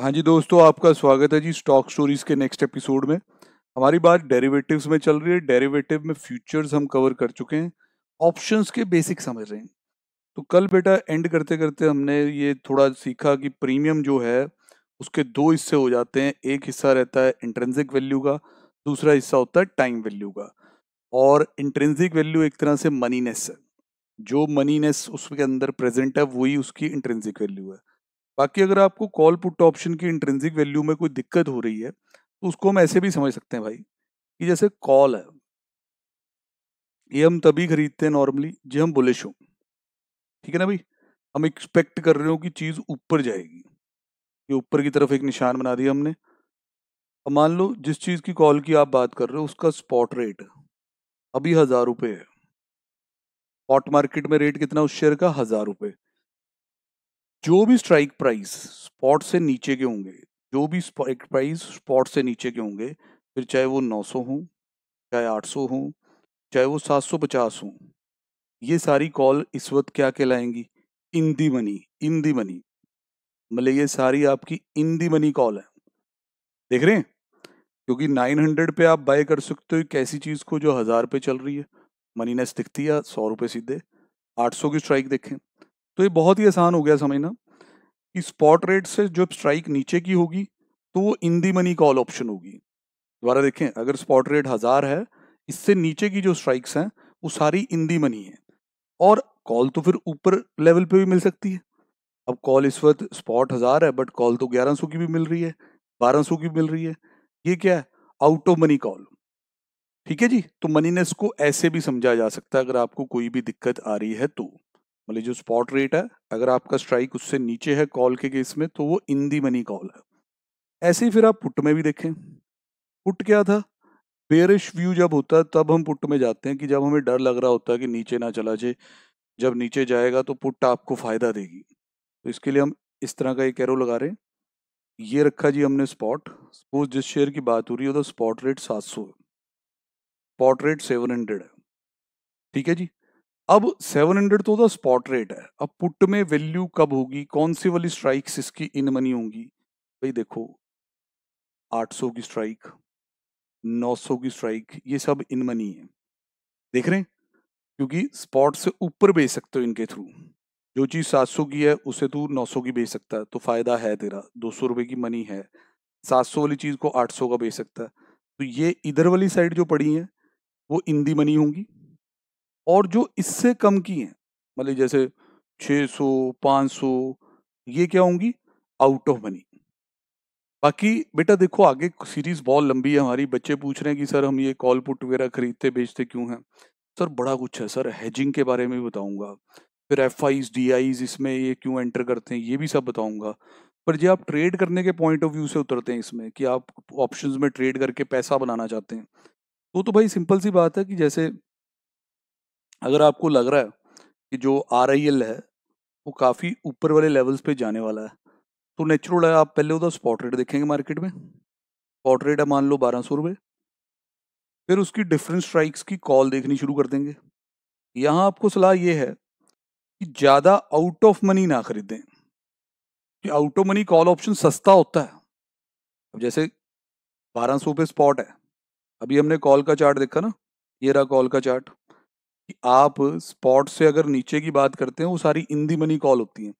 हाँ जी दोस्तों आपका स्वागत है जी स्टॉक स्टोरीज के नेक्स्ट एपिसोड में हमारी बात डेरिवेटिव्स में चल रही है डेरिवेटिव में फ्यूचर्स हम कवर कर चुके हैं ऑप्शंस के बेसिक समझ रहे हैं तो कल बेटा एंड करते करते हमने ये थोड़ा सीखा कि प्रीमियम जो है उसके दो हिस्से हो जाते हैं एक हिस्सा रहता है इंट्रेंसिक वैल्यू का दूसरा हिस्सा होता है टाइम वैल्यू का और इंट्रेंसिक वैल्यू एक तरह से मनीनेस है जो मनीनेस उसके अंदर प्रेजेंट है वही उसकी इंट्रेंसिक वैल्यू है बाकी अगर आपको कॉल पुट ऑप्शन की इंट्रेंसिक वैल्यू में कोई दिक्कत हो रही है तो उसको हम ऐसे भी समझ सकते हैं भाई कि जैसे कॉल है ये हम तभी खरीदते हैं नॉर्मली जब हम बुलिश हो ठीक है ना भाई हम एक्सपेक्ट कर रहे हो कि चीज़ ऊपर जाएगी ये ऊपर की तरफ एक निशान बना दिया हमने अब मान लो जिस चीज़ की कॉल की आप बात कर रहे हो उसका स्पॉट रेट अभी हज़ार रुपये है स्पॉट मार्केट में रेट कितना उस शेयर का हज़ार रुपये जो भी स्ट्राइक प्राइस स्पॉट से नीचे के होंगे जो भी स्ट्राइक प्राइस स्पॉट से नीचे के होंगे फिर चाहे वो 900 हो चाहे 800 हो चाहे वो 750 हो ये सारी कॉल इस वक्त क्या कहलाएंगी इन the money in the money मतलब ये सारी आपकी इन दी मनी कॉल है देख रहे हैं क्योंकि 900 पे आप बाय कर सकते हो एक ऐसी चीज को जो हजार पे चल रही है मनीनेस दिखती है सौ रुपये सीधे सौ की स्ट्राइक देखें तो ये बहुत ही आसान हो गया समझना कि स्पॉट रेट से जो स्ट्राइक नीचे की होगी तो वो in the money call option होगी दोबारा देखें अगर स्पॉट रेट हजार है इससे नीचे की जो स्ट्राइक्स हैं वो सारी इन दी मनी है और कॉल तो फिर ऊपर लेवल पे भी मिल सकती है अब कॉल इस वक्त स्पॉट हजार है बट कॉल तो ग्यारह सौ की भी मिल रही है बारह सौ की भी मिल रही है ये क्या है आउट ऑफ मनी कॉल ठीक है जी तो मनीनेस को ऐसे भी समझा जा सकता है अगर आपको कोई भी दिक्कत आ रही है तो मतलब जो स्पॉट रेट है अगर आपका स्ट्राइक उससे नीचे है कॉल के केस में तो वो इन दी मनी कॉल है ऐसे ही फिर आप पुट में भी देखें पुट क्या था बेरिश व्यू जब होता है तब हम पुट में जाते हैं कि जब हमें डर लग रहा होता है कि नीचे ना चला जाए जब नीचे जाएगा तो पुट आपको फायदा देगी तो इसके लिए हम इस तरह का एक एरो लगा रहे हैं ये रखा जी हमने स्पॉट सपोज जिस शेयर की बात हो रही है तो स्पॉट रेट सात सौ है स्पॉट रेट सेवन हंड्रेड है ठीक है जी अब 700 तो था स्पॉट रेट है अब पुट में वैल्यू कब होगी कौन सी वाली स्ट्राइक्स इसकी इन मनी होंगी भाई देखो 800 की स्ट्राइक 900 की स्ट्राइक ये सब इन मनी है देख रहे हैं क्योंकि स्पॉट से ऊपर बेच सकते हो इनके थ्रू जो चीज 700 की है उसे तू 900 की बेच सकता है तो फायदा है तेरा दो सौ रुपए की मनी है सौ वाली चीज को सौ का बेच सकता है तो ये इधर वाली साइड जो पड़ी है वो इंदी मनी होंगी और जो इससे कम की हैं मतलब जैसे 600 500 ये क्या होंगी आउट ऑफ मनी बाकी बेटा देखो आगे सीरीज बहुत लंबी है हमारी बच्चे पूछ रहे हैं कि सर हम ये कॉल पुट वगैरह खरीदते बेचते क्यों हैं सर बड़ा कुछ है सर हैजिंग के बारे में बताऊंगा फिर एफ आईज डी आईज इसमें ये क्यों एंटर करते हैं ये भी सब बताऊंगा पर जब आप ट्रेड करने के पॉइंट ऑफ व्यू से उतरते हैं इसमें कि आप ऑप्शंस में ट्रेड करके पैसा बनाना चाहते हैं तो तो भाई सिंपल सी बात है कि जैसे अगर आपको लग रहा है कि जो आर है वो काफ़ी ऊपर वाले लेवल्स पे जाने वाला है तो नेचुरल है आप पहले उधर स्पॉट रेट देखेंगे मार्केट में स्पॉट रेट है मान लो बारह सौ रुपये फिर उसकी डिफरेंट स्ट्राइक्स की कॉल देखनी शुरू कर देंगे यहाँ आपको सलाह ये है कि ज़्यादा आउट ऑफ मनी ना खरीदें कि out of money call option सस्ता होता है अब जैसे बारह सौ पे स्पॉट है अभी हमने कॉल का चार्ट देखा ना ये रहा कॉल का चार्ट आप स्पॉट से अगर नीचे की बात करते हैं वो सारी इंदी मनी कॉल होती हैं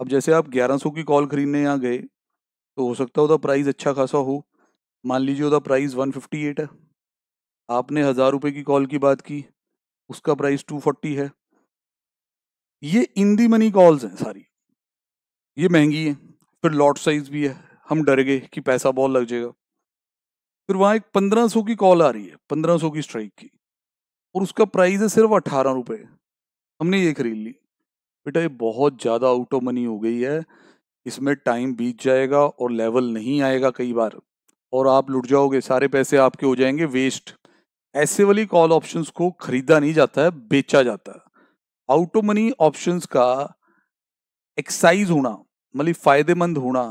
अब जैसे आप 1100 की कॉल खरीदने यहाँ गए तो हो सकता है ਉਹਦਾ प्राइस अच्छा खासा हो मान लीजिए ਉਹਦਾ प्राइस 158 है आपने हज़ार रुपये की कॉल की बात की उसका प्राइस 240 है ये इंदी मनी कॉल्स हैं सारी ये महंगी है फिर लॉट साइज भी है हम डर गए कि पैसा बहुत लग जाएगा फिर वहाँ एक सौ की कॉल आ रही है सौ की स्ट्राइक की और उसका प्राइस है सिर्फ अट्ठारह रुपये हमने ये खरीद ली बेटा ये बहुत ज़्यादा आउट ऑफ मनी हो गई है इसमें टाइम बीत जाएगा और लेवल नहीं आएगा कई बार और आप लुट जाओगे सारे पैसे आपके हो जाएंगे वेस्ट ऐसे वाली कॉल ऑप्शंस को खरीदा नहीं जाता है बेचा जाता है आउट ऑफ मनी ऑप्शंस का एक्साइज होना मतलब फायदेमंद होना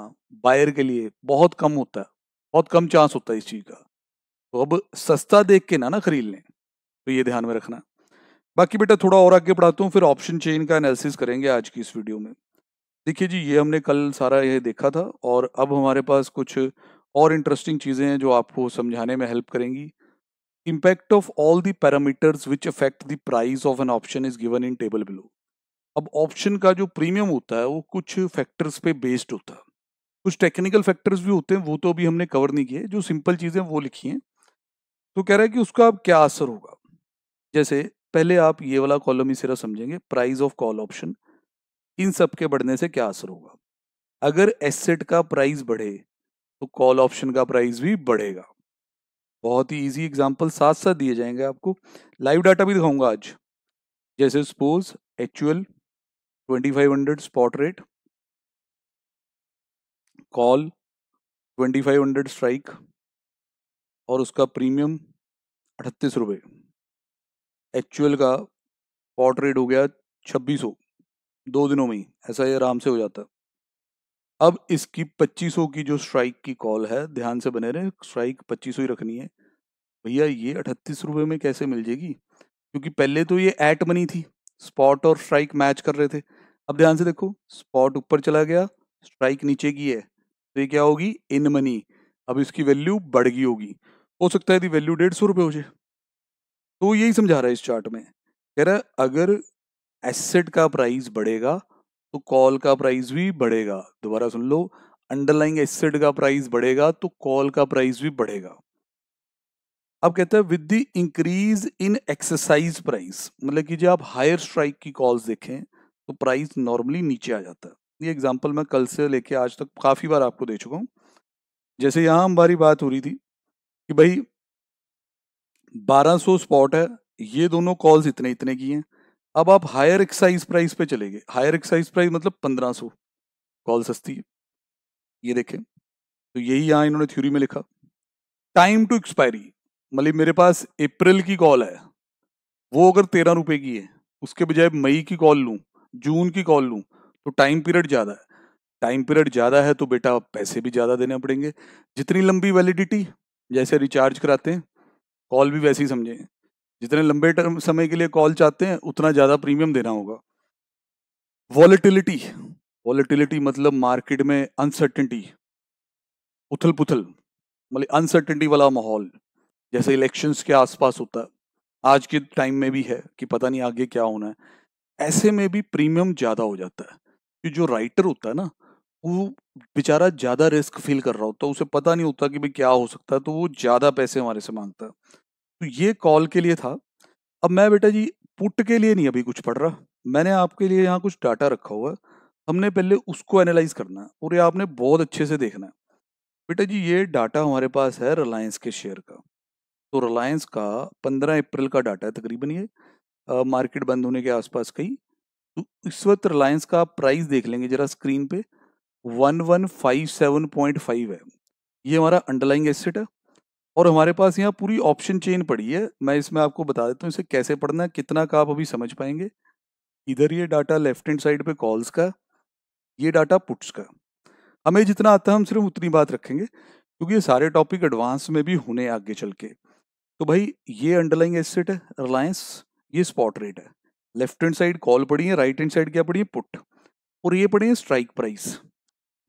बायर के लिए बहुत कम होता है बहुत कम चांस होता है इस चीज का तो अब सस्ता देख के ना ना खरीद लें तो ये ध्यान में रखना बाकी बेटा थोड़ा और आगे बढ़ाता हूँ फिर ऑप्शन चेन का एनालिसिस करेंगे आज की इस वीडियो में देखिए जी ये हमने कल सारा ये देखा था और अब हमारे पास कुछ और इंटरेस्टिंग चीज़ें हैं जो आपको समझाने में हेल्प करेंगी impact of all the parameters which affect the price of an option is given in table below अब ऑप्शन का जो प्रीमियम होता है वो कुछ फैक्टर्स पे बेस्ड होता है कुछ टेक्निकल फैक्टर्स भी होते हैं वो तो अभी हमने कवर नहीं किए जो सिंपल चीज़ें वो लिखी हैं तो कह रहा है कि उसका अब क्या असर होगा जैसे पहले आप ये वाला कॉलम ही सिर्फ समझेंगे प्राइस ऑफ कॉल ऑप्शन इन सब के बढ़ने से क्या असर होगा अगर एसेट का प्राइस बढ़े तो कॉल ऑप्शन का प्राइस भी बढ़ेगा बहुत ही इजी एग्जांपल साथ साथ दिए जाएंगे आपको लाइव डाटा भी दिखाऊंगा आज जैसे suppose actual 2500 spot rate call 2500 strike और उसका प्रीमियम अठतीस रुपये एक्चुअल का पॉट रेट हो गया छब्बीस सौ दो दिनों में ऐसा ये आराम से हो जाता अब इसकी 2500 की जो स्ट्राइक की कॉल है ध्यान से बने रहे स्ट्राइक 2500 ही रखनी है भैया ये अठतीस रुपये में कैसे मिल जाएगी क्योंकि पहले तो ये एट मनी थी स्पॉट और स्ट्राइक मैच कर रहे थे अब ध्यान से देखो स्पॉट ऊपर चला गया स्ट्राइक नीचे की है तो ये क्या होगी इन मनी अब इसकी वैल्यू बढ़ गई होगी हो सकता है यदि वैल्यू डेढ़ सौ रुपये हो जाए तो यही समझा रहा है इस चार्ट में कह रहा है अगर एसेट का प्राइस बढ़ेगा तो कॉल का प्राइस भी बढ़ेगा दोबारा सुन लो अंडरलाइंग एसेट का प्राइस बढ़ेगा तो कॉल का प्राइस भी बढ़ेगा अब कहता है with the increase in exercise price मतलब कि जब आप हायर स्ट्राइक की कॉल्स देखें तो प्राइस नॉर्मली नीचे आ जाता है ये एग्जांपल मैं कल से लेके आज तक काफ़ी बार आपको दे चुका हूँ जैसे यहां हमारी बात हो रही थी कि भाई 1200 स्पॉट है ये दोनों कॉल्स इतने इतने की हैं अब आप हायर एक्साइज प्राइस पे चले गए हायर एक्साइज प्राइस मतलब 1500 कॉल सस्ती है ये देखें तो यही यहाँ इन्होंने थ्योरी में लिखा टाइम टू एक्सपायरी मतलब मेरे पास अप्रैल की कॉल है वो अगर तेरह रुपए की है उसके बजाय मई की कॉल लूँ जून की कॉल लूँ तो टाइम पीरियड ज़्यादा है टाइम पीरियड ज़्यादा है तो बेटा पैसे भी ज़्यादा देने पड़ेंगे जितनी लंबी वैलिडिटी जैसे रिचार्ज कराते हैं कॉल भी वैसे ही समझें जितने लंबे टर्म समय के लिए कॉल चाहते हैं उतना ज़्यादा प्रीमियम देना होगा वॉलिटिलिटी वॉलिटिलिटी मतलब मार्केट में अनसर्टेनिटी उथल पुथल मतलब अनसर्टेनिटी वाला माहौल जैसे इलेक्शंस के आसपास होता है आज के टाइम में भी है कि पता नहीं आगे क्या होना है ऐसे में भी प्रीमियम ज़्यादा हो जाता है कि जो राइटर होता है ना वो बेचारा ज़्यादा रिस्क फील कर रहा होता है उसे पता नहीं होता कि भाई क्या हो सकता है तो वो ज़्यादा पैसे हमारे से मांगता है तो ये कॉल के लिए था अब मैं बेटा जी पुट के लिए नहीं अभी कुछ पढ़ रहा मैंने आपके लिए यहाँ कुछ डाटा रखा हुआ है हमने पहले उसको एनालाइज करना है और ये आपने बहुत अच्छे से देखना है बेटा जी ये डाटा हमारे पास है रिलायंस के शेयर का तो रिलायंस का 15 अप्रैल का डाटा है तकरीबन ये मार्केट बंद होने के आसपास कहीं तो इस वक्त रिलायंस का आप प्राइस देख लेंगे जरा स्क्रीन पे 1157.5 है ये हमारा अंडरलाइंग एसेट है और हमारे पास यहाँ पूरी ऑप्शन चेन पड़ी है मैं इसमें आपको बता देता हूँ इसे कैसे पढ़ना है कितना का आप अभी समझ पाएंगे इधर ये डाटा लेफ्ट हैंड साइड पे कॉल्स का ये डाटा पुट्स का हमें जितना आता है हम सिर्फ उतनी बात रखेंगे क्योंकि ये सारे टॉपिक एडवांस में भी होने आगे चल के तो भाई ये अंडरलाइंग एसेट है रिलायंस ये स्पॉट रेट है लेफ्ट हैंड साइड कॉल पड़ी है राइट हैंड साइड क्या पड़ी है पुट और ये पड़ी है स्ट्राइक प्राइस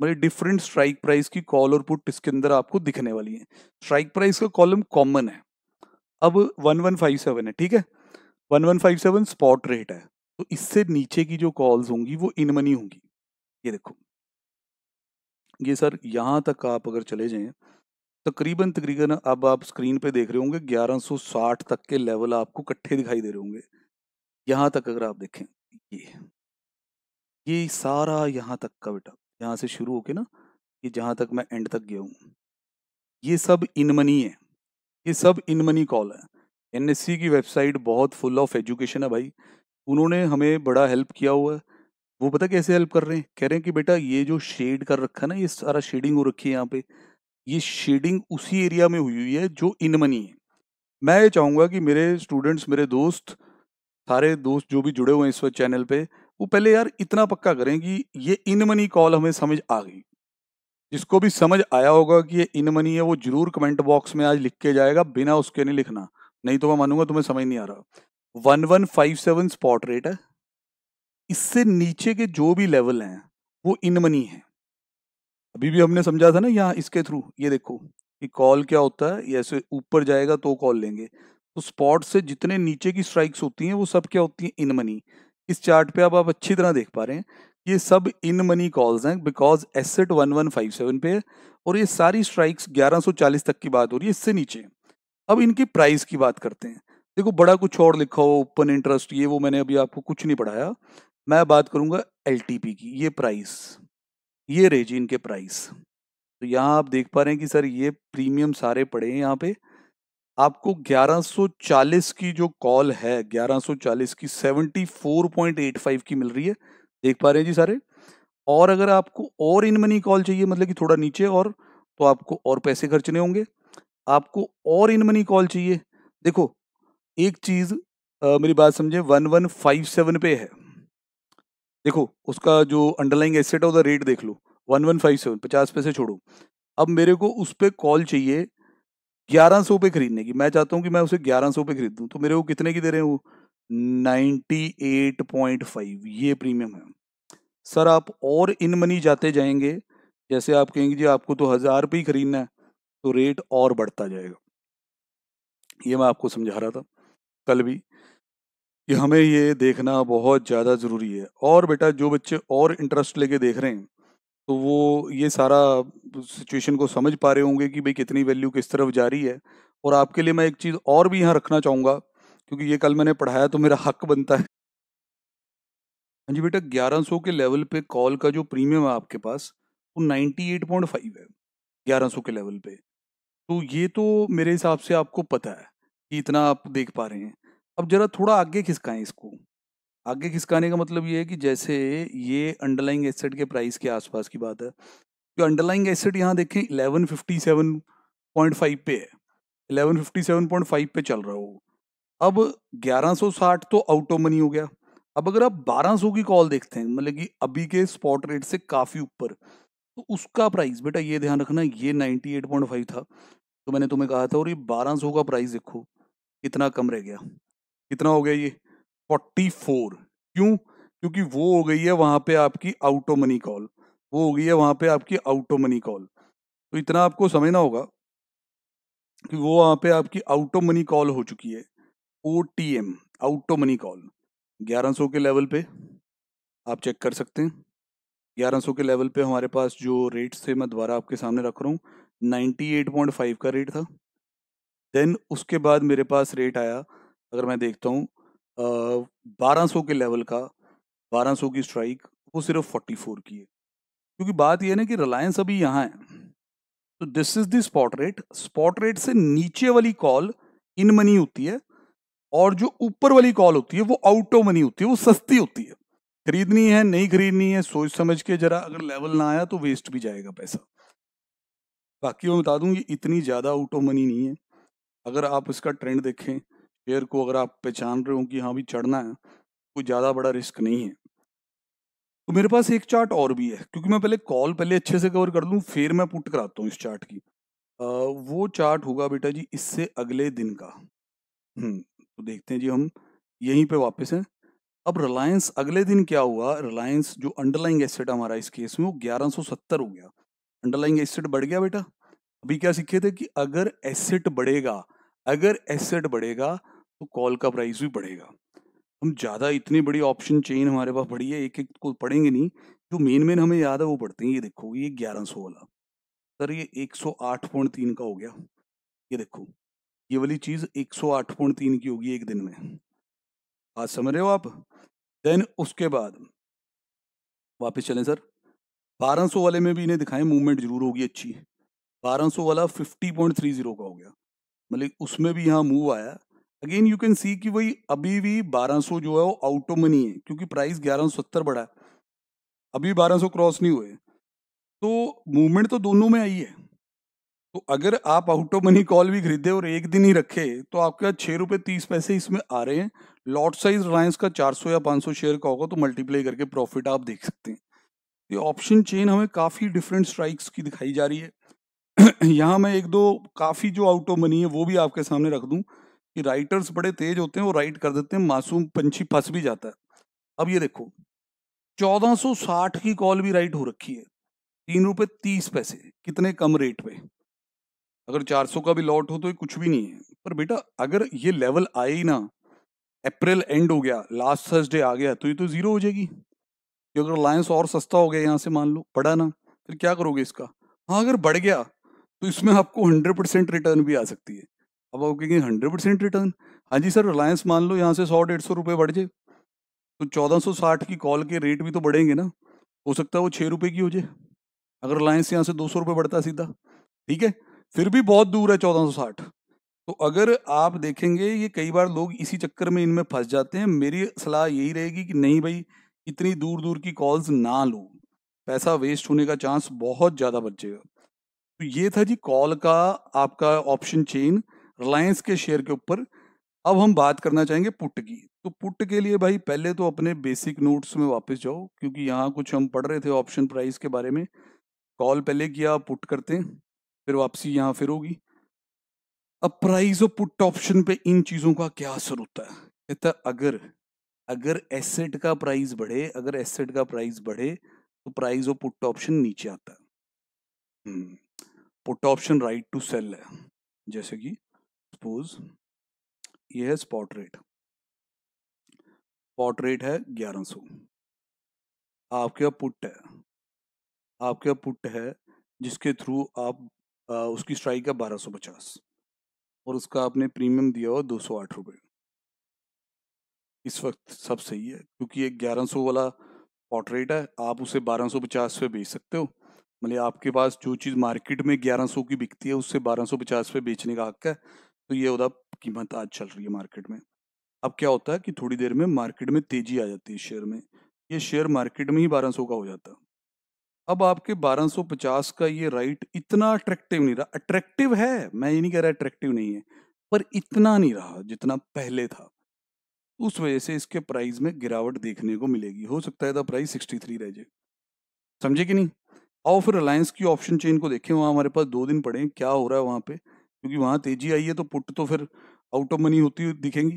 मतलब डिफरेंट स्ट्राइक प्राइस की कॉल और पुट इसके अंदर आपको दिखने वाली है स्ट्राइक प्राइस का कॉलम कॉमन है अब वन वन फाइव सेवन है ठीक है one one five seven spot rate है तो इससे नीचे की जो कॉल्स होंगी वो इन मनी होंगी ये देखो ये सर यहाँ तक आप अगर चले जाएं तकरीबन तकरीबन अब आप स्क्रीन पे देख रहे होंगे 1160 तक के लेवल आपको इकट्ठे दिखाई दे रहे होंगे यहाँ तक अगर आप देखें ये ये सारा यहाँ तक का बेटा यहाँ से शुरू होके ना कि जहाँ तक मैं एंड तक गया हूँ ये सब इनमनी है ये सब इनमनी कॉल है एन की वेबसाइट बहुत फुल ऑफ एजुकेशन है भाई उन्होंने हमें बड़ा हेल्प किया हुआ है वो पता कैसे हेल्प कर रहे हैं कह रहे हैं कि बेटा ये जो शेड कर रखा है ना ये सारा शेडिंग हो रखी है यहाँ पे ये शेडिंग उसी एरिया में हुई हुई है जो इनमनी है मैं ये चाहूँगा कि मेरे स्टूडेंट्स मेरे दोस्त सारे दोस्त जो भी जुड़े हुए हैं इस वक्त चैनल पे वो पहले यार इतना पक्का करें कि ये इन मनी कॉल हमें समझ आ गई जिसको भी समझ आया होगा कि ये इन मनी है वो जरूर कमेंट बॉक्स में आज लिख के जाएगा बिना उसके नहीं लिखना नहीं तो मैं मानूंगा तुम्हें समझ नहीं आ रहा one one five seven spot rate है इससे नीचे के जो भी लेवल हैं वो इन मनी है अभी भी हमने समझा था ना यहाँ इसके थ्रू ये देखो कि कॉल क्या होता है ये ऐसे ऊपर जाएगा तो कॉल लेंगे तो स्पॉट से जितने नीचे की स्ट्राइक्स होती हैं वो सब क्या होती हैं इन मनी इस चार्ट पे अब आप अच्छी तरह देख पा रहे हैं ये सब इन मनी कॉल्स हैं बिकॉज एसेट 1157 पे है और ये सारी स्ट्राइक्स 1140 तक की बात हो रही है इससे नीचे अब इनकी प्राइस की बात करते हैं देखो बड़ा कुछ और लिखा हो ओपन इंटरेस्ट ये वो मैंने अभी आपको कुछ नहीं पढ़ाया मैं बात करूंगा एल की ये प्राइस ये रेजी इनके प्राइस तो यहाँ आप देख पा रहे हैं कि सर ये प्रीमियम सारे पड़े हैं यहाँ पे आपको 1140 की जो कॉल है 1140 की 74.85 की मिल रही है देख पा रहे हैं जी सारे और अगर आपको और इन मनी कॉल चाहिए मतलब कि थोड़ा नीचे और तो आपको और पैसे खर्चने होंगे आपको और इन मनी कॉल चाहिए देखो एक चीज आ, मेरी बात समझे वन वन फाइव सेवन पे है देखो उसका जो अंडरलाइंग एसेट है उसका रेट देख लो वन वन फाइव सेवन पचास पैसे छोड़ो अब मेरे को उस पर कॉल चाहिए ग्यारह सौ पे खरीदने की मैं चाहता हूँ कि मैं उसे ग्यारह सौ पे खरीदूँ तो मेरे को कितने की दे रहे हैं वो नाइन्टी एट पॉइंट फाइव ये प्रीमियम है सर आप और इन मनी जाते जाएंगे जैसे आप कहेंगे जी आपको तो हज़ार रुपये खरीदना है तो रेट और बढ़ता जाएगा ये मैं आपको समझा रहा था कल भी कि हमें ये देखना बहुत ज़्यादा ज़रूरी है और बेटा जो बच्चे और इंटरेस्ट लेके देख रहे हैं तो वो ये सारा सिचुएशन को समझ पा रहे होंगे कि भाई कितनी वैल्यू किस तरफ जा रही है और आपके लिए मैं एक चीज़ और भी यहाँ रखना चाहूँगा क्योंकि ये कल मैंने पढ़ाया तो मेरा हक बनता है हाँ जी बेटा सौ के लेवल पे कॉल का जो प्रीमियम है आपके पास वो फाइव है सौ के लेवल पे तो ये तो मेरे हिसाब से आपको पता है कि इतना आप देख पा रहे हैं अब जरा थोड़ा आगे खिसकाएं इसको आगे खिसकाने का मतलब ये है कि जैसे ये अंडरलाइंग एसेट के प्राइस के आसपास की बात है जो अंडरलाइंग एसेट यहाँ देखें इलेवन पे है 1157.5 पे चल रहा हो अब साठ तो आउट ऑफ मनी हो गया अब अगर आप 1200 की कॉल देखते हैं मतलब कि अभी के स्पॉट रेट से काफ़ी ऊपर तो उसका प्राइस बेटा ये ध्यान रखना ये 98.5 था तो मैंने तुम्हें कहा था और ये 1200 का प्राइस देखो कितना कम रह गया कितना हो गया ये फोर्टी फोर क्यों क्योंकि वो हो गई है वहां पे आपकी आउटो मनी कॉल वो हो गई है वहां पे आपकी आउटो मनी कॉल तो इतना आपको समझना होगा कि वो वहां पे आपकी आउटो मनी कॉल हो चुकी है O T M out of money call 1100 के लेवल पे आप चेक कर सकते हैं 1100 के लेवल पे हमारे पास जो रेट्स थे मैं दोबारा आपके सामने रख रहा हूँ 98.5 का रेट था देन उसके बाद मेरे पास रेट आया अगर मैं देखता हूँ बारह सौ के लेवल का बारह सौ की स्ट्राइक वो सिर्फ फोर्टी फोर की है क्योंकि बात यह ना कि रिलायंस अभी यहाँ है तो this is the spot rate spot rate से नीचे वाली कॉल इन मनी होती है और जो ऊपर वाली कॉल होती है वो आउट ऑफ मनी होती है वो सस्ती होती है खरीदनी है नहीं खरीदनी है सोच समझ के जरा अगर लेवल ना आया तो वेस्ट भी जाएगा पैसा बाकी मैं बता दूं ये इतनी ज़्यादा आउट ऑफ मनी नहीं है अगर आप इसका ट्रेंड देखें शेयर को अगर आप पहचान रहे हो कि हाँ भी चढ़ना है कोई ज़्यादा बड़ा रिस्क नहीं है तो मेरे पास एक चार्ट और भी है क्योंकि मैं पहले कॉल पहले अच्छे से कवर कर लूँ फिर मैं पुट कराता हूँ इस चार्ट की आ, वो चार्ट होगा बेटा जी इससे अगले दिन का तो देखते हैं जी हम यहीं पे वापस हैं अब रिलायंस अगले दिन क्या हुआ रिलायंस जो अंडरलाइंग एसेट हमारा इस केस में वो ग्यारह हो गया अंडरलाइंग एसेट बढ़ गया बेटा अभी क्या सीखे थे कि अगर एसेट बढ़ेगा अगर एसेट बढ़ेगा तो कॉल का प्राइस भी बढ़ेगा हम ज़्यादा इतनी बड़ी ऑप्शन चेन हमारे पास पड़ी है एक एक को पढ़ेंगे नहीं जो मेन मेन हमें याद है वो पढ़ते हैं ये देखो ये ग्यारह सौ वाला सर ये एक सौ आठ पॉइंट तीन का हो गया ये देखो ये वाली चीज़ एक सौ आठ पॉइंट तीन की होगी एक दिन में आज समझ रहे हो आप देन उसके बाद वापस चले सर बारह सौ वाले में भी इन्हें दिखाएं मूवमेंट जरूर होगी अच्छी बारह सौ वाला फिफ्टी पॉइंट थ्री जीरो का हो गया मतलब उसमें भी यहाँ मूव आया अगेन यू कैन सी कि वही अभी भी 1200 जो है वो आउट ऑफ मनी है क्योंकि प्राइस ग्यारह बढ़ा है अभी सौ क्रॉस नहीं हुए तो मूवमेंट तो दोनों में आई है तो अगर आप आउट ऑफ मनी कॉल भी खरीदे और एक दिन ही रखे तो आपके छः रुपये तीस पैसे इसमें आ रहे हैं लॉट साइज रिलायंस का सौ या सौ शेयर का होगा तो मल्टीप्लाई करके प्रॉफिट आप देख सकते हैं ये ऑप्शन चेन हमें काफ़ी डिफरेंट स्ट्राइक्स की दिखाई जा रही है यहाँ मैं एक दो काफ़ी जो आउट ऑफ मनी है वो भी आपके सामने रख दूँ कि राइटर्स बड़े तेज होते हैं वो राइट कर देते हैं मासूम पंछी फंस भी जाता है अब ये देखो 1460 की कॉल भी राइट हो रखी है तीन रुपये तीस पैसे कितने कम रेट पे अगर 400 का भी लॉट हो तो ये कुछ भी नहीं है पर बेटा अगर ये लेवल आए ही ना अप्रैल एंड हो गया लास्ट थर्सडे आ गया तो ये तो जीरो हो जाएगी कि अगर रिलायंस और सस्ता हो गया यहाँ से मान लो बढ़ा ना फिर क्या करोगे इसका हाँ अगर बढ़ गया तो इसमें आपको हंड्रेड परसेंट रिटर्न भी आ सकती है अब आप कहेंगे हंड्रेड परसेंट रिटर्न हाँ जी सर रिलायंस मान लो यहाँ से सौ डेढ़ सौ रुपये बढ़ जाए तो चौदह सौ साठ की कॉल के रेट भी तो बढ़ेंगे ना हो सकता है वो छः रुपये की हो जाए अगर रिलायंस यहाँ से दो सौ रुपये बढ़ता सीधा ठीक है फिर भी बहुत दूर है चौदह सौ साठ तो अगर आप देखेंगे ये कई बार लोग इसी चक्कर में इनमें फंस जाते हैं मेरी सलाह यही रहेगी कि नहीं भाई इतनी दूर दूर की कॉल्स ना लो पैसा वेस्ट होने का चांस बहुत ज़्यादा बचेगा तो ये था जी कॉल का आपका ऑप्शन चेन रिलायंस के शेयर के ऊपर अब हम बात करना चाहेंगे पुट की तो पुट के लिए भाई पहले तो अपने बेसिक नोट्स में वापस जाओ क्योंकि यहाँ कुछ हम पढ़ रहे थे ऑप्शन प्राइस के बारे में कॉल पहले किया पुट करते हैं फिर वापसी यहाँ फिर होगी अब प्राइस और पुट ऑप्शन पे इन चीज़ों का क्या असर होता है कहता अगर अगर एसेट का प्राइस बढ़े अगर एसेट का प्राइस बढ़े तो प्राइस और पुट ऑप्शन नीचे आता है hmm, put option right to sell है जैसे कि सपोज ये है स्पॉट रेट स्पॉट रेट है 1100 आपके यहाँ पुट है आपके यहाँ पुट है जिसके थ्रू आप आ, उसकी स्ट्राइक है 1250 और उसका आपने प्रीमियम दिया हुआ दो सौ आठ रुपये इस वक्त सब सही है क्योंकि ये 1100 वाला स्पॉट रेट है आप उसे 1250 पे बेच सकते हो मतलब आपके पास जो चीज़ मार्केट में 1100 की बिकती है उससे 1250 पे बेचने का हक है तो ये उदा कीमत आज चल रही है मार्केट में अब क्या होता है कि थोड़ी देर में मार्केट में तेजी आ जाती है शेयर में ये शेयर मार्केट में ही 1200 का हो जाता है अब आपके 1250 का ये राइट इतना अट्रैक्टिव नहीं रहा अट्रैक्टिव है मैं ये नहीं कह रहा अट्रैक्टिव नहीं है पर इतना नहीं रहा जितना पहले था उस वजह से इसके प्राइस में गिरावट देखने को मिलेगी हो सकता है प्राइस सिक्सटी थ्री रह जाए समझे कि नहीं और फिर रिलायंस की ऑप्शन चेन को देखें वहां हमारे पास दो दिन पड़े क्या हो रहा है वहां पे क्योंकि वहाँ तेजी आई है तो पुट तो फिर आउट ऑफ मनी होती दिखेंगी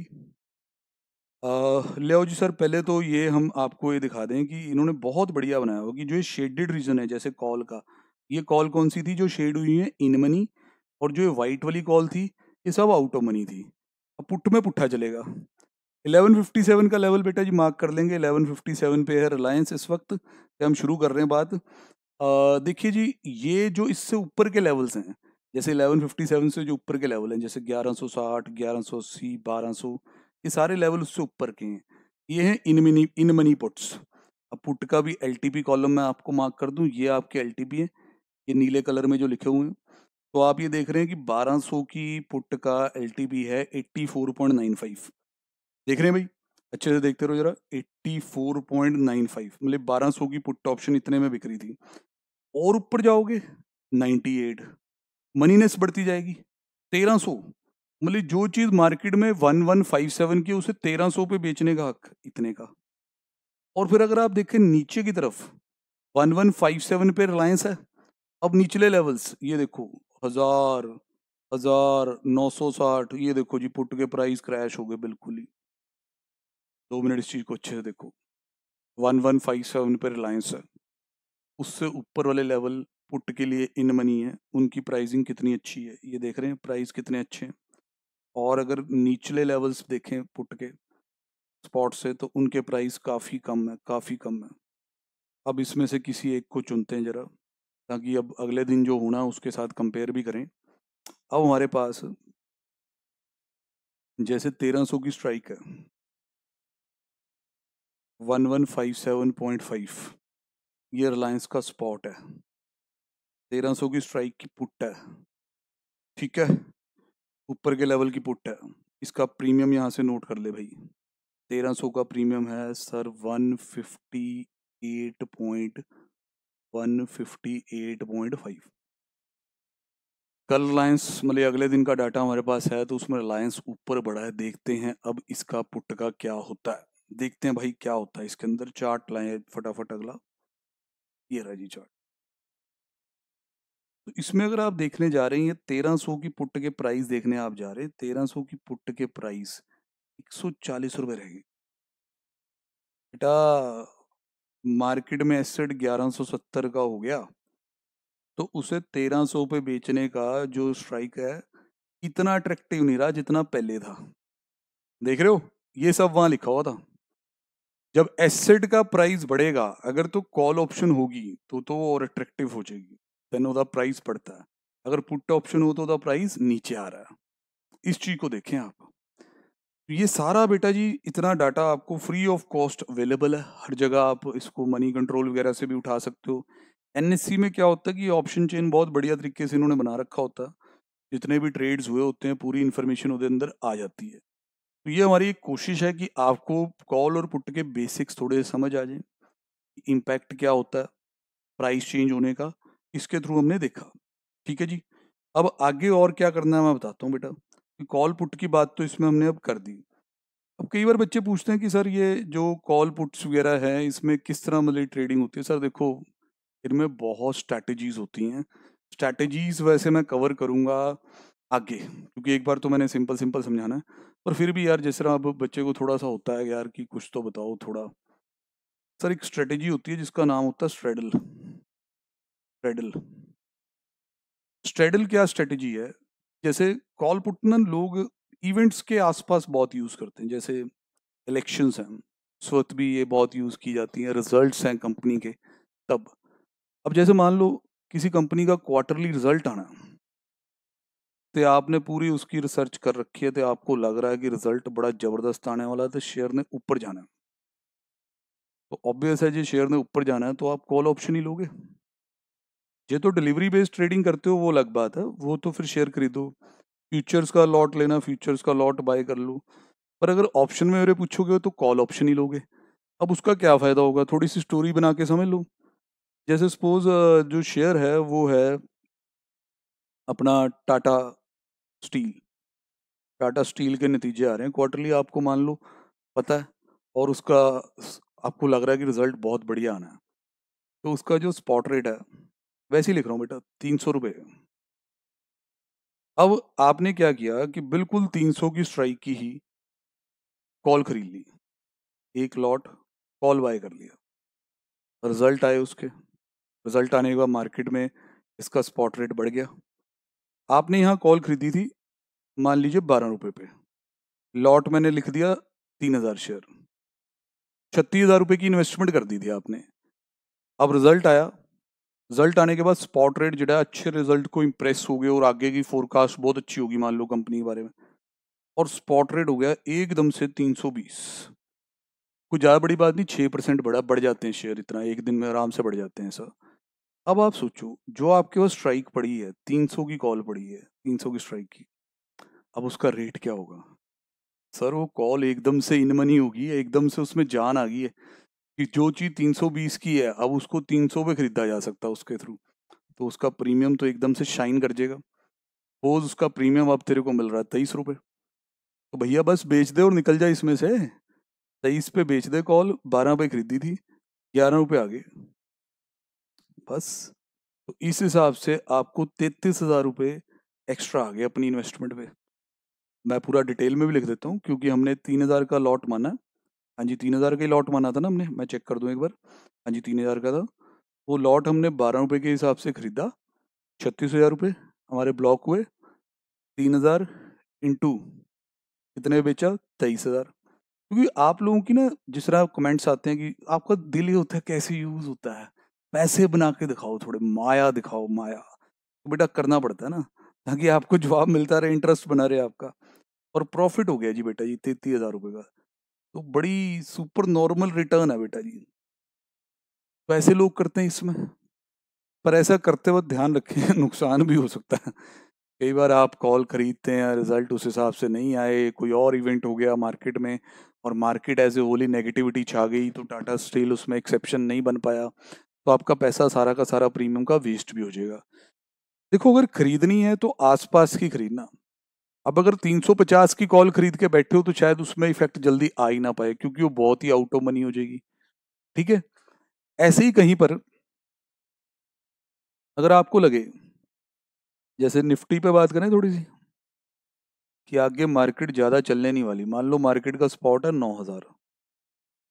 ले जी सर पहले तो ये हम आपको ये दिखा दें कि इन्होंने बहुत बढ़िया बनाया कि जो ये शेडेड रीजन है जैसे कॉल का ये कॉल कौन सी थी जो शेड हुई है इन मनी और जो ये वाइट वाली कॉल थी ये सब आउट ऑफ मनी थी अब पुट में पुट्ठा चलेगा 1157 का लेवल बेटा जी मार्क कर लेंगे 1157 पे है रिलायंस इस वक्त हम शुरू कर रहे हैं बात देखिए जी ये जो इससे ऊपर के लेवल्स हैं जैसे 1157 से जो ऊपर के लेवल हैं जैसे 1160, 1180, 1200 ये सारे लेवल उससे ऊपर के हैं ये हैं in money in money puts अब पुट का भी एल कॉलम मैं आपको मार्क कर दूं ये आपके एल है ये नीले कलर में जो लिखे हुए हैं तो आप ये देख रहे हैं कि 1200 की पुट का एल है 84.95 देख रहे हैं भाई अच्छे से देखते रहो जरा 84.95 मतलब 1200 की पुट ऑप्शन इतने में बिक रही थी और ऊपर जाओगे एट मनीनेस बढ़ती जाएगी तेरह सौ मतलब जो चीज मार्केट में वन वन फाइव सेवन की उसे तेरह सौ पे बेचने का हक इतने का और फिर अगर आप देखें नीचे की तरफ वन वन फाइव सेवन पे रिलायंस है अब निचले लेवल्स ये देखो हजार हजार नौ सौ साठ ये देखो जी पुट के प्राइस क्रैश हो गए बिल्कुल ही दो मिनट इस चीज को अच्छे से देखो वन वन फाइव सेवन पे रिलायंस है उससे ऊपर वाले लेवल पुट के लिए इन मनी है उनकी प्राइसिंग कितनी अच्छी है ये देख रहे हैं प्राइस कितने अच्छे हैं और अगर निचले लेवल्स देखें पुट के स्पॉट से तो उनके प्राइस काफ़ी कम है काफ़ी कम है अब इसमें से किसी एक को चुनते हैं ज़रा ताकि अब अगले दिन जो होना उसके साथ कंपेयर भी करें अब हमारे पास जैसे 1300 की स्ट्राइक है 1157.5 ये रिलायंस का स्पॉट है तेरह सौ की स्ट्राइक की पुट है ठीक है ऊपर के लेवल की पुट है इसका प्रीमियम यहाँ से नोट कर ले भाई तेरह सौ का प्रीमियम है sir one fifty eight point one fifty eight point five कल रिलायंस मतलब अगले दिन का डाटा हमारे पास है तो उसमें रिलायंस ऊपर बढ़ा है देखते हैं अब इसका पुट का क्या होता है देखते हैं भाई क्या होता है इसके अंदर चार्ट लाए फटाफट अगला ये रहा जी चार्ट तो इसमें अगर आप देखने जा रहे हैं तेरह सौ की पुट के प्राइस देखने आप जा रहे हैं तेरह सौ की पुट के प्राइस एक सौ चालीस रुपये रहेगी बेटा मार्केट में एसेट ग्यारह सौ सत्तर का हो गया तो उसे तेरह सौ पे बेचने का जो स्ट्राइक है इतना अट्रैक्टिव नहीं रहा जितना पहले था देख रहे हो ये सब वहां लिखा हुआ था जब एसेट का प्राइस बढ़ेगा अगर तो कॉल ऑप्शन होगी तो तो और अट्रैक्टिव हो जाएगी देन वह प्राइस पड़ता है अगर पुट ऑप्शन हो तो वह प्राइस नीचे आ रहा है इस चीज को देखें आप तो ये सारा बेटा जी इतना डाटा आपको फ्री ऑफ कॉस्ट अवेलेबल है हर जगह आप इसको मनी कंट्रोल वगैरह से भी उठा सकते हो एन में क्या होता है कि ऑप्शन चेन बहुत बढ़िया तरीके से इन्होंने बना रखा होता है जितने भी ट्रेड्स हुए होते हैं पूरी इन्फॉर्मेशन ਉਹਦੇ अंदर आ जाती है तो ये हमारी कोशिश है कि आपको कॉल और पुट के बेसिक्स थोड़े समझ आ जाए इम्पैक्ट क्या होता है प्राइस चेंज होने का इसके थ्रू हमने देखा ठीक है जी अब आगे और क्या करना है मैं बताता हूँ बेटा कॉल पुट की बात तो इसमें हमने अब कर दी अब कई बार बच्चे पूछते हैं कि सर ये जो कॉल पुट्स वगैरह है इसमें किस तरह मतलब ट्रेडिंग होती है सर देखो इनमें बहुत स्ट्रैटेजीज होती हैं स्ट्रैटेजीज वैसे मैं कवर करूंगा आगे क्योंकि एक बार तो मैंने सिंपल सिंपल समझाना है पर फिर भी यार जिस तरह अब बच्चे को थोड़ा सा होता है यार कि कुछ तो बताओ थोड़ा सर एक स्ट्रेटेजी होती है जिसका नाम होता है स्ट्रेडल स्ट्रेडल स्ट्रेडल क्या स्ट्रेटजी है जैसे कॉल पुट ना लोग इवेंट्स के आसपास बहुत यूज करते हैं जैसे इलेक्शंस हैं उस वक्त भी ये बहुत यूज की जाती हैं रिजल्ट्स हैं कंपनी के तब अब जैसे मान लो किसी कंपनी का क्वार्टरली रिजल्ट आना तो आपने पूरी उसकी रिसर्च कर रखी है तो आपको लग रहा है कि रिजल्ट बड़ा जबरदस्त आने वाला है तो शेयर ने ऊपर जाना है तो ऑब्वियस है जी शेयर ने ऊपर जाना है तो आप कॉल ऑप्शन ही लोगे ये तो डिलीवरी बेस्ड ट्रेडिंग करते हो वो अलग बात है वो तो फिर शेयर खरीदो फ्यूचर्स का लॉट लेना फ्यूचर्स का लॉट बाय कर लो पर अगर ऑप्शन में मेरे पूछोगे तो कॉल ऑप्शन ही लोगे अब उसका क्या फ़ायदा होगा थोड़ी सी स्टोरी बना के समझ लो जैसे सपोज जो शेयर है वो है अपना टाटा स्टील टाटा स्टील के नतीजे आ रहे हैं क्वार्टरली आपको मान लो पता है और उसका आपको लग रहा है कि रिजल्ट बहुत बढ़िया आना है तो उसका जो स्पॉट रेट है वैसे ही लिख रहा हूँ बेटा तीन सौ रुपये अब आपने क्या किया कि बिल्कुल तीन सौ की स्ट्राइक की ही कॉल खरीद ली एक लॉट कॉल बाय कर लिया रिजल्ट आए उसके रिजल्ट आने के बाद मार्केट में इसका स्पॉट रेट बढ़ गया आपने यहाँ कॉल खरीदी थी मान लीजिए बारह रुपये पे लॉट मैंने लिख दिया तीन हज़ार शेयर छत्तीस हज़ार रुपये की इन्वेस्टमेंट कर दी थी आपने अब रिजल्ट आया रिजल्ट आने के बाद स्पॉट रेट जो है अच्छे रिजल्ट को इम्प्रेस हो गए और आगे की फोरकास्ट बहुत अच्छी होगी मान लो कंपनी के बारे में और स्पॉट रेट हो गया एकदम से 320 कोई ज़्यादा बड़ी बात नहीं छः परसेंट बढ़ा बढ़ जाते हैं शेयर इतना एक दिन में आराम से बढ़ जाते हैं सर अब आप सोचो जो आपके पास स्ट्राइक पड़ी है 300 की कॉल पड़ी है 300 की स्ट्राइक की अब उसका रेट क्या होगा सर वो कॉल एकदम से इनमनी होगी एकदम से उसमें जान आ गई है कि जो चीज तीन सौ बीस की है अब उसको तीन सौ पे खरीदा जा सकता है उसके थ्रू तो उसका प्रीमियम तो एकदम से शाइन कर जाएगा रोज उसका प्रीमियम अब तेरे को मिल रहा है तेईस रुपये तो भैया बस बेच दे और निकल जाए इसमें से तेईस पे बेच दे कॉल बारह पे खरीदी थी ग्यारह रुपये आ गए बस तो इस हिसाब से आपको तैतीस हज़ार रुपये एक्स्ट्रा आ गए अपनी इन्वेस्टमेंट पे मैं पूरा डिटेल में भी लिख देता हूँ क्योंकि हमने तीन हज़ार का लॉट माना हाँ जी तीन हज़ार का ही लॉट माना था ना हमने मैं चेक कर दूँ एक बार हाँ जी तीन हज़ार का था वो लॉट हमने बारह रुपये के हिसाब से ख़रीदा छत्तीस हज़ार रुपये हमारे ब्लॉक हुए तीन हज़ार इंटू कितने बेचा तेईस हज़ार क्योंकि आप लोगों की ना जिस तरह कमेंट्स आते हैं कि आपका दिल ही होता है कैसे यूज़ होता है पैसे बना के दिखाओ थोड़े माया दिखाओ माया तो बेटा करना पड़ता है ना ताकि आपको जवाब मिलता रहे इंटरेस्ट बना रहे आपका और प्रॉफिट हो गया जी बेटा जी तैतीस हज़ार रुपये का तो बड़ी सुपर नॉर्मल रिटर्न है बेटा जी तो ऐसे लोग करते हैं इसमें पर ऐसा करते वक्त ध्यान रखें नुकसान भी हो सकता है कई बार आप कॉल खरीदते हैं रिजल्ट उस हिसाब से नहीं आए कोई और इवेंट हो गया मार्केट में और market as a wholly negativity छा गई तो टाटा स्टील उसमें एक्सेप्शन नहीं बन पाया तो आपका पैसा सारा का सारा प्रीमियम का वेस्ट भी हो जाएगा देखो अगर खरीदनी है तो आसपास की खरीदना अब अगर 350 की कॉल खरीद के बैठे हो तो शायद उसमें इफेक्ट जल्दी आ ही ना पाए क्योंकि वो बहुत ही आउट ऑफ मनी हो जाएगी ठीक है ऐसे ही कहीं पर अगर आपको लगे जैसे निफ्टी पे बात करें थोड़ी सी कि आगे मार्केट ज़्यादा चलने नहीं वाली मान लो मार्केट का स्पॉट है नौ हज़ार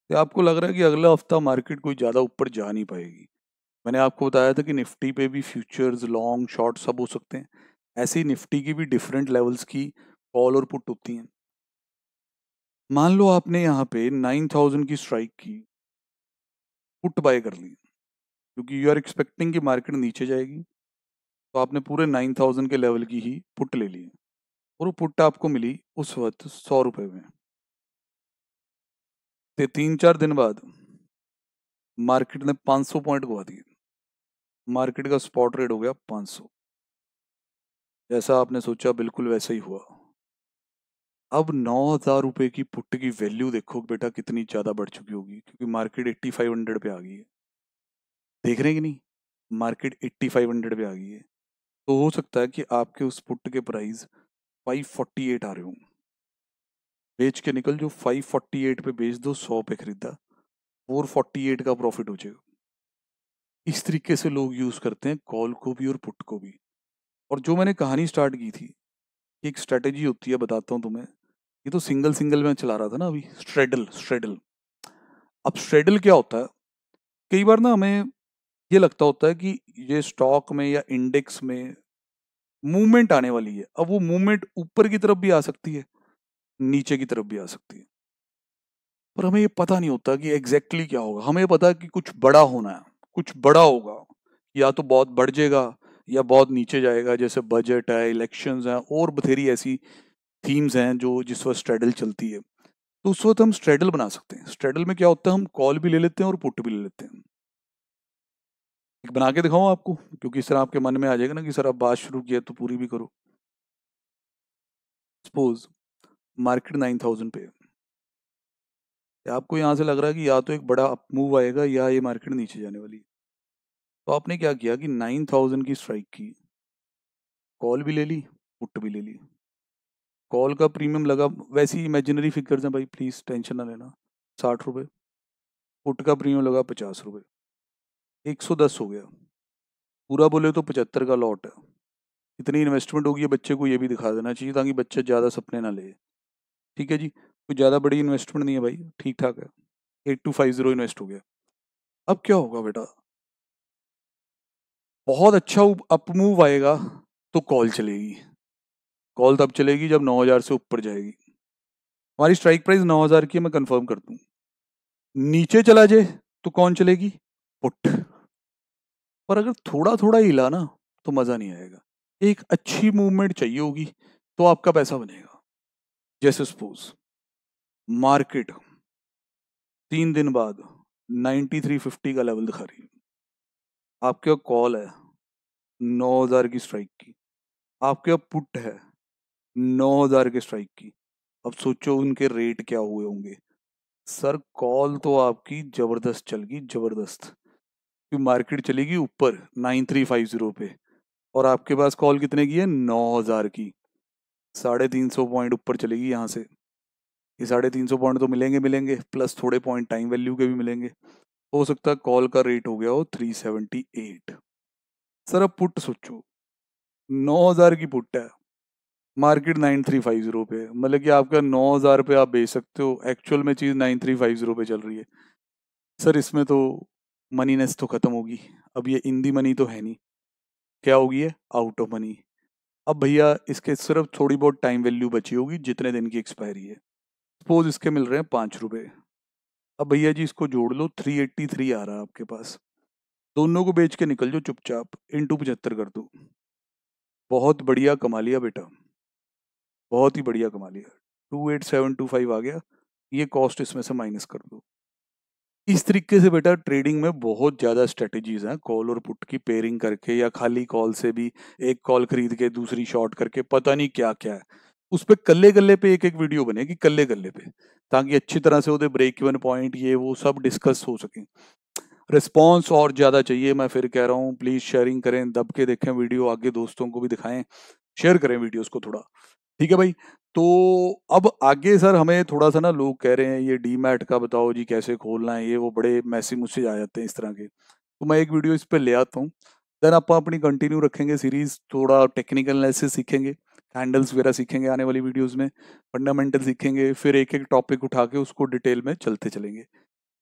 तो आपको लग रहा है कि अगला हफ्ता मार्केट कोई ज़्यादा ऊपर जा नहीं पाएगी मैंने आपको बताया था कि निफ्टी पे भी फ्यूचर्स लॉन्ग शॉर्ट सब हो सकते हैं ऐसी निफ्टी की भी डिफरेंट लेवल्स की कॉल और पुट होती हैं मान लो आपने यहाँ पे नाइन थाउजेंड की स्ट्राइक की पुट बाय कर ली क्योंकि यू आर एक्सपेक्टिंग कि मार्केट नीचे जाएगी तो आपने पूरे नाइन थाउजेंड के लेवल की ही पुट ले ली और वो पुट आपको मिली उस वक्त सौ रुपए में तीन चार दिन बाद मार्केट ने 500 पॉइंट गवा दिए मार्केट का स्पॉट रेट हो गया सौ जैसा आपने सोचा बिल्कुल वैसा ही हुआ अब नौ हजार रुपए की पुट की वैल्यू देखो बेटा कितनी ज्यादा बढ़ चुकी होगी क्योंकि मार्केट एट्टी फाइव हंड्रेड पे आ गई है देख रहे हैं कि नहीं मार्केट एट्टी फाइव हंड्रेड पे आ गई है तो हो सकता है कि आपके उस पुट के प्राइस फाइव फोर्टी एट आ रहे हों बेच के निकल जो फाइव फोर्टी एट पे बेच दो सौ पे खरीदा फोर फोर्टी एट का प्रॉफिट हो जाएगा इस तरीके से लोग यूज करते हैं कॉल को भी और पुट को भी और जो मैंने कहानी स्टार्ट की थी एक स्ट्रेटेजी होती है बताता हूँ तुम्हें ये तो सिंगल सिंगल में चला रहा था ना अभी स्ट्रेडल स्ट्रेडल अब स्ट्रेडल क्या होता है कई बार ना हमें ये लगता होता है कि ये स्टॉक में या इंडेक्स में मूवमेंट आने वाली है अब वो मूवमेंट ऊपर की तरफ भी आ सकती है नीचे की तरफ भी आ सकती है पर हमें ये पता नहीं होता कि एग्जैक्टली exactly क्या होगा हमें पता है कि कुछ बड़ा होना है कुछ बड़ा होगा या तो बहुत बढ़ जाएगा या बहुत नीचे जाएगा जैसे बजट है इलेक्शंस हैं और बथेरी ऐसी थीम्स हैं जो जिस वक्त स्ट्रेडल चलती है तो उस वक्त हम स्ट्रेडल बना सकते हैं स्ट्रेडल में क्या होता है हम कॉल भी ले लेते हैं और पुट भी ले लेते हैं एक बना के दिखाऊं आपको क्योंकि इस तरह आपके मन में आ जाएगा ना कि सर आप बात शुरू किया तो पूरी भी करो सपोज मार्केट नाइन थाउजेंड पे आपको यहां से लग रहा है कि या तो एक बड़ा अप मूव आएगा या ये मार्केट नीचे जाने वाली है तो आपने क्या किया कि नाइन थाउजेंड की स्ट्राइक की कॉल भी ले ली पुट भी ले ली कॉल का प्रीमियम लगा वैसी इमेजिनरी फिगर्स हैं भाई प्लीज टेंशन ना लेना साठ रुपये पुट का प्रीमियम लगा पचास रुपये एक सौ दस हो गया पूरा बोले तो पचहत्तर का लॉट है इतनी इन्वेस्टमेंट होगी बच्चे को ये भी दिखा देना चाहिए ताकि बच्चा ज़्यादा सपने ना ले ठीक है जी कोई ज़्यादा बड़ी इन्वेस्टमेंट नहीं है भाई ठीक ठाक है eight two five zero invest हो गया अब क्या होगा बेटा बहुत अच्छा अप मूव आएगा तो कॉल चलेगी कॉल तब चलेगी जब 9000 से ऊपर जाएगी हमारी स्ट्राइक प्राइस 9000 की मैं कंफर्म कर दूं नीचे चला जाए तो कौन चलेगी पुट पर अगर थोड़ा थोड़ा हिला ना तो मजा नहीं आएगा एक अच्छी मूवमेंट चाहिए होगी तो आपका पैसा बनेगा जैसे सपोज मार्केट तीन दिन बाद 9350 का लेवल दिखा रही है आपके पास कॉल है नौ हजार की स्ट्राइक की आपके पास पुट है नौ हजार के स्ट्राइक की अब सोचो उनके रेट क्या हुए होंगे सर कॉल तो आपकी जबरदस्त चल गई जबरदस्त कि मार्केट चलेगी ऊपर नाइन थ्री फाइव जीरो पे और आपके पास कॉल कितने की है नौ हजार की साढ़े तीन सौ पॉइंट ऊपर चलेगी यहाँ से ये साढ़े तीन सौ पॉइंट तो मिलेंगे मिलेंगे प्लस थोड़े पॉइंट टाइम वैल्यू के भी मिलेंगे हो सकता है कॉल का रेट हो गया हो 378 सर अब पुट सोचो 9000 की पुट है मार्केट 9350 पे मतलब कि आपका 9000 पे आप बेच सकते हो एक्चुअल में चीज़ 9350 पे चल रही है सर इसमें तो मनीनेस तो ख़त्म होगी अब ये इंदी मनी तो है नहीं क्या होगी है आउट ऑफ मनी अब भैया इसके सिर्फ थोड़ी बहुत टाइम वैल्यू बची होगी जितने दिन की एक्सपायरी है सपोज इसके मिल रहे हैं पाँच रुपये अब भैया जी इसको जोड़ लो 383 आ रहा है आपके पास दोनों को बेच के निकल जाओ चुपचाप इंटू पचहत्तर कर दो बहुत बढ़िया कमा लिया बेटा बहुत ही बढ़िया कमा लिया two eight seven two five आ गया ये कॉस्ट इसमें से माइनस कर दो इस तरीके से बेटा ट्रेडिंग में बहुत ज़्यादा स्ट्रेटजीज हैं कॉल और पुट की पेयरिंग करके या खाली कॉल से भी एक कॉल खरीद के दूसरी शॉर्ट करके पता नहीं क्या क्या है उस पर कले कल्ले पे एक एक वीडियो बनेगी कले गले पे ताकि अच्छी तरह से ब्रेक इवन पॉइंट ये वो सब डिस्कस हो सके रिस्पॉन्स और ज़्यादा चाहिए मैं फिर कह रहा हूँ प्लीज़ शेयरिंग करें दब के देखें वीडियो आगे दोस्तों को भी दिखाएं शेयर करें वीडियोस को थोड़ा ठीक है भाई तो अब आगे सर हमें थोड़ा सा ना लोग कह रहे हैं ये डी मैट का बताओ जी कैसे खोलना है ये वो बड़े मैसेज मुझसे आ जाते हैं इस तरह के तो मैं एक वीडियो इस पर ले आता हूँ देन आप अपनी कंटिन्यू रखेंगे सीरीज थोड़ा टेक्निकल एनालिसिस सीखेंगे हैंडल्स वगैरह सीखेंगे आने वाली वीडियोस में फंडामेंटल सीखेंगे फिर एक एक टॉपिक उठा के उसको डिटेल में चलते चलेंगे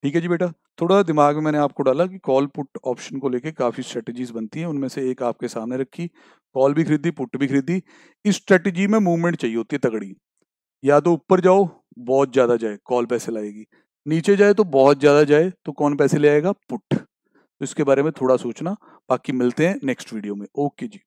ठीक है जी बेटा थोड़ा दिमाग में मैंने आपको डाला कि कॉल पुट ऑप्शन को लेके काफ़ी स्ट्रेटजीज बनती हैं उनमें से एक आपके सामने रखी कॉल भी खरीदी पुट भी खरीदी इस स्ट्रेटजी में मूवमेंट चाहिए होती है तगड़ी या तो ऊपर जाओ बहुत ज़्यादा जाए कॉल पैसे लाएगी नीचे जाए तो बहुत ज़्यादा जाए तो कौन पैसे ले आएगा पुट तो इसके बारे में थोड़ा सोचना बाकी मिलते हैं नेक्स्ट वीडियो में ओके जी